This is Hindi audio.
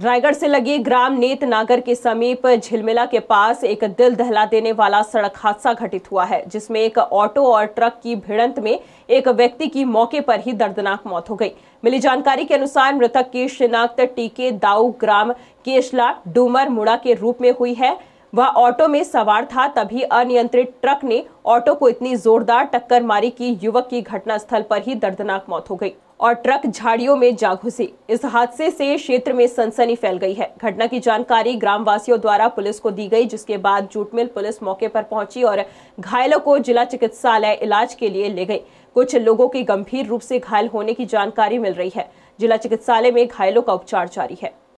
रायगढ़ से लगे ग्राम नेत नागर के समीप झिलमिला के पास एक दिल दहला देने वाला सड़क हादसा घटित हुआ है जिसमें एक ऑटो और ट्रक की भिड़ंत में एक व्यक्ति की मौके पर ही दर्दनाक मौत हो गई मिली जानकारी के अनुसार मृतक की शिनाख्त टीके दाऊ ग्राम केशला डूमर मुड़ा के रूप में हुई है वह ऑटो में सवार था तभी अनियंत्रित ट्रक ने ऑटो को इतनी जोरदार टक्कर मारी कि युवक की घटनास्थल पर ही दर्दनाक मौत हो गई और ट्रक झाड़ियों में जा घुसी इस हादसे से क्षेत्र में सनसनी फैल गई है घटना की जानकारी ग्रामवासियों द्वारा पुलिस को दी गई जिसके बाद जूटमिल पुलिस मौके पर पहुंची और घायलों को जिला चिकित्सालय इलाज के लिए ले गई कुछ लोगों के गंभीर रूप से घायल होने की जानकारी मिल रही है जिला चिकित्सालय में घायलों का उपचार जारी है